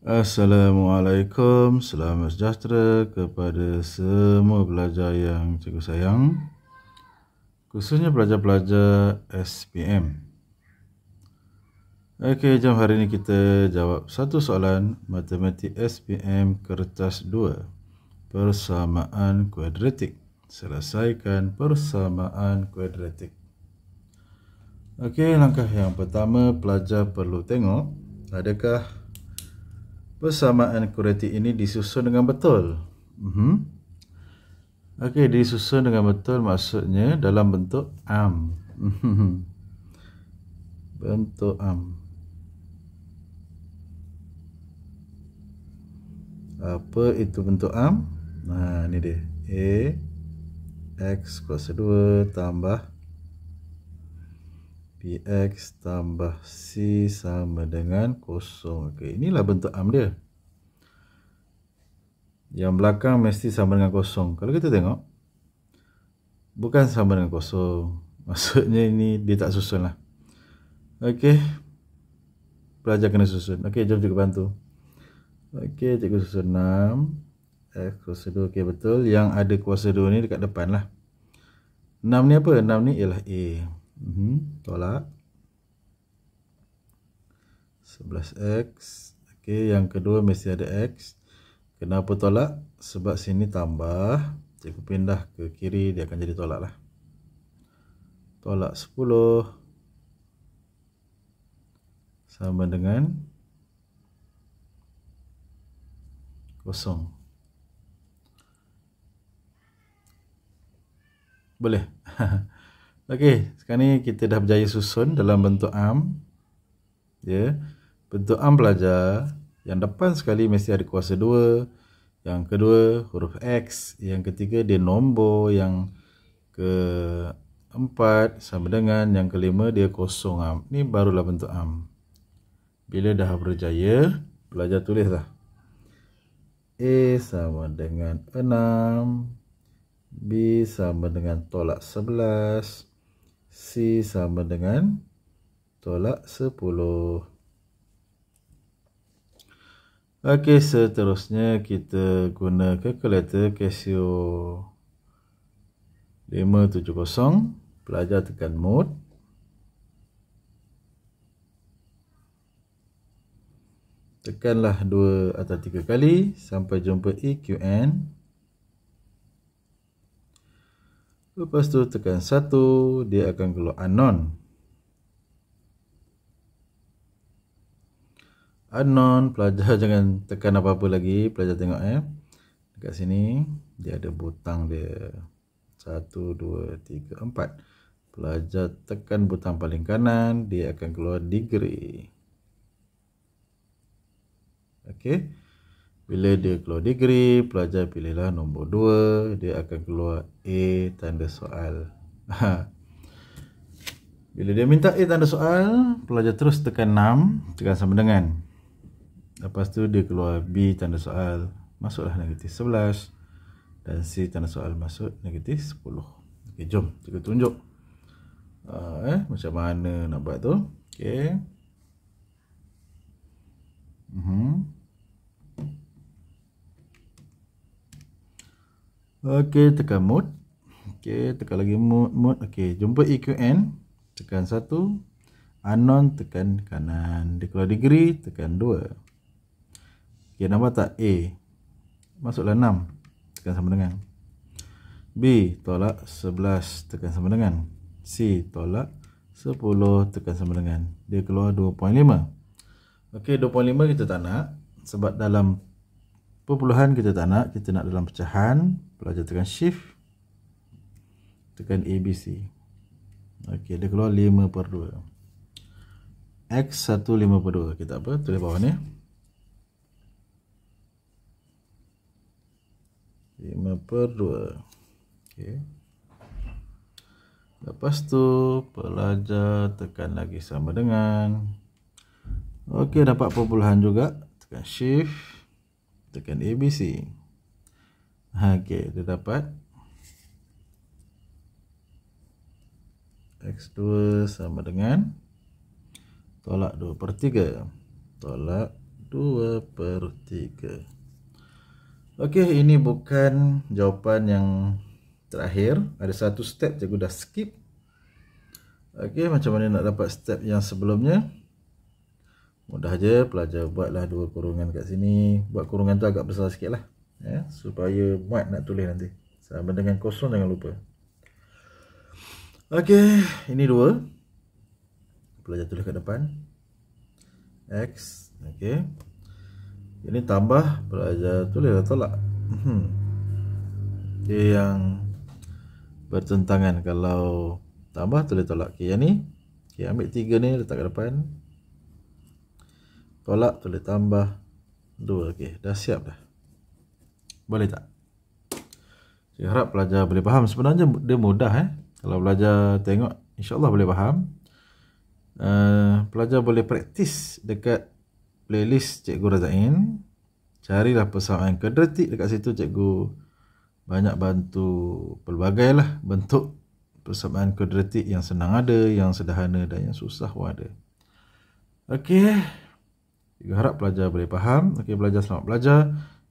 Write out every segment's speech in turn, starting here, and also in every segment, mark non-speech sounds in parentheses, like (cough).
Assalamualaikum, selamat sejahtera kepada semua pelajar yang cikgu sayang Khususnya pelajar-pelajar SPM Ok, jom hari ini kita jawab satu soalan Matematik SPM Kertas 2 Persamaan Kuadratik Selesaikan Persamaan Kuadratik Ok, langkah yang pertama pelajar perlu tengok Adakah persamaan kuriti ini disusun dengan betul. Mm-hmm. Okey, disusun dengan betul maksudnya dalam bentuk am. Mhm. bentuk am. Apa itu bentuk am? Nah, ini dia. A x kuasa 2 tambah px tambah c sama dengan kosong. Okey, inilah bentuk am dia. Yang belakang mesti sama dengan kosong. Kalau kita tengok, bukan sama dengan kosong. (laughs) Maksudnya ini dia tak susun lah. Okey, pelajar kena susun. Okey, jom cikgu bantu. Okey, cikgu susun 6. X kuasa 2, okey betul. Yang ada kuasa 2 ni dekat depan lah. 6 ni apa? 6 ni ialah A. Mhm, tolak. 11x. Okey, yang kedua mesti ada x. Kenapa tolak? Sebab sini tambah. jika pindah ke kiri, dia akan jadi tolak lah. Tolak 10. Sama dengan kosong. Boleh? (laughs) Okey, sekarang ni kita dah berjaya susun dalam bentuk am. Ya. Yeah. Bentuk am pelajar yang depan sekali mesti ada kuasa 2, yang kedua huruf x, yang ketiga dia nombor, yang keempat sama dengan yang kelima dia kosong am. Ni barulah bentuk am. Bila dah berjaya, pelajar tulislah. A sama dengan 6, B sama dengan tolak 11. C sama dengan tolak 10. Okey, seterusnya kita guna calculator Casio 570. Pelajar tekan mode. Tekanlah 2 atau 3 kali sampai jumpa EQN. lepas tu tekan satu, dia akan keluar anon. Anon, pelajar (laughs) jangan tekan apa-apa lagi pelajar tengok eh dekat sini dia ada butang dia satu, dua, tiga, empat. pelajar tekan butang paling kanan dia akan keluar degree okey bila dia keluar degree, pelajar pilihlah nombor 2, dia akan keluar A tanda soal. (laughs) Bila dia minta A tanda soal, pelajar terus tekan 6, tekan sama dengan. Lepas tu dia keluar B tanda soal, masuklah negatif 11. Dan C tanda soal masuk negatif 10. Okay, jom kita tunjuk. Uh, eh, macam mana nak buat tu? Okay. Okey, tekan mode. Okey, tekan lagi mode. mode. Okey, jumpa EQN. Tekan satu. Anon, tekan kanan. Dia keluar degree, tekan dua. Okey, nampak tak? A. Masuklah enam. Tekan sama dengan. B. Tolak sebelas. Tekan sama dengan. C. Tolak sepuluh. Tekan sama dengan. Dia keluar dua. Lima. Okey, dua. Lima kita tak nak. Sebab dalam perpuluhan kita tak nak. Kita nak dalam Pecahan pelajar tekan shift tekan ABC ok dia keluar 5 per 2 X 1 5 per 2 ok tak apa tulis bawah ni 5 per 2 ok lepas tu pelajar tekan lagi sama dengan ok dapat perpuluhan juga tekan shift tekan ABC Ha, okay, dia dapat X2 sama dengan Tolak 2 per 3 Tolak 2 per 3 Okey, ini bukan jawapan yang terakhir Ada satu step cikgu dah skip Okey, macam mana nak dapat step yang sebelumnya Mudah je, pelajar buatlah dua kurungan kat sini Buat kurungan tu agak besar sikit lah ya, supaya muat nak tulis nanti sama dengan kosong jangan lupa ok ini dua pelajar tulis kat depan X ok ini tambah pelajar tulis atau tolak hmm. yang bertentangan kalau tambah tulis tolak ok yang ni okay, ambil tiga ni letak ke depan tolak tulis tambah dua Okey, dah siap dah boleh tak? Saya harap pelajar boleh faham Sebenarnya dia mudah eh Kalau pelajar tengok InsyaAllah boleh faham uh, Pelajar boleh praktis Dekat playlist Cikgu Razain Carilah persamaan kedretik dekat situ Cikgu banyak bantu pelbagai lah bentuk persamaan kuadratik yang senang ada, yang sederhana dan yang susah pun ada. Okey. Saya harap pelajar boleh faham. Okey, pelajar selamat belajar.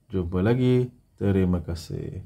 Jumpa lagi. Terima kasih.